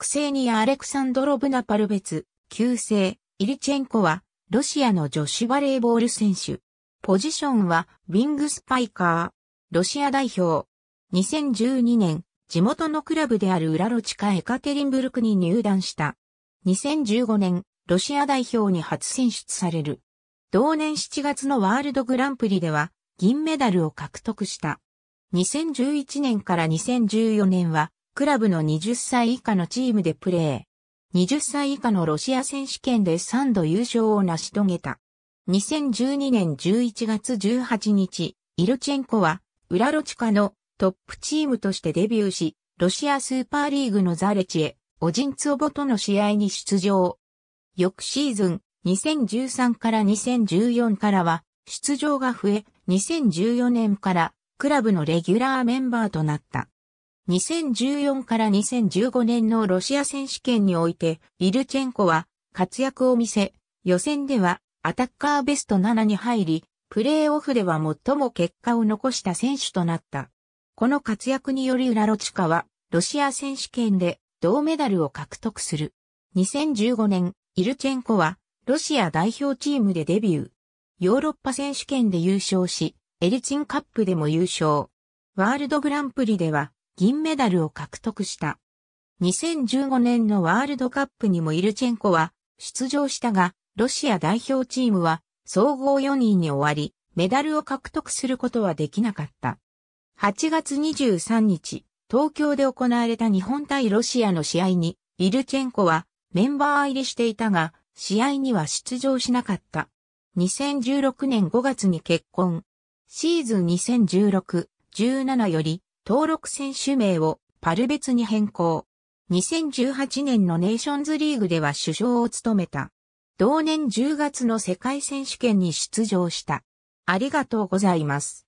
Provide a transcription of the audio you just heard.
クセーニア・アレクサンドロブナ・パルベツ、旧姓、イリチェンコは、ロシアの女子バレーボール選手。ポジションは、ウィングスパイカー。ロシア代表。2012年、地元のクラブであるウラロチカ・エカテリンブルクに入団した。2015年、ロシア代表に初選出される。同年7月のワールドグランプリでは、銀メダルを獲得した。2011年から2014年は、クラブの20歳以下のチームでプレー。20歳以下のロシア選手権で3度優勝を成し遂げた。2012年11月18日、イルチェンコは、ウラロチカのトップチームとしてデビューし、ロシアスーパーリーグのザレチへ、オジンツオボとの試合に出場。翌シーズン、2013から2014からは、出場が増え、2014年からクラブのレギュラーメンバーとなった。2014から2015年のロシア選手権において、イルチェンコは活躍を見せ、予選ではアタッカーベスト7に入り、プレーオフでは最も結果を残した選手となった。この活躍によりウラロチカは、ロシア選手権で銅メダルを獲得する。2015年、イルチェンコは、ロシア代表チームでデビュー。ヨーロッパ選手権で優勝し、エリチンカップでも優勝。ワールドグランプリでは、銀メダルを獲得した。2015年のワールドカップにもイルチェンコは出場したが、ロシア代表チームは総合4位に終わり、メダルを獲得することはできなかった。8月23日、東京で行われた日本対ロシアの試合に、イルチェンコはメンバー入りしていたが、試合には出場しなかった。2016年5月に結婚。シーズン2016-17より、登録選手名をパル別に変更。2018年のネーションズリーグでは首相を務めた。同年10月の世界選手権に出場した。ありがとうございます。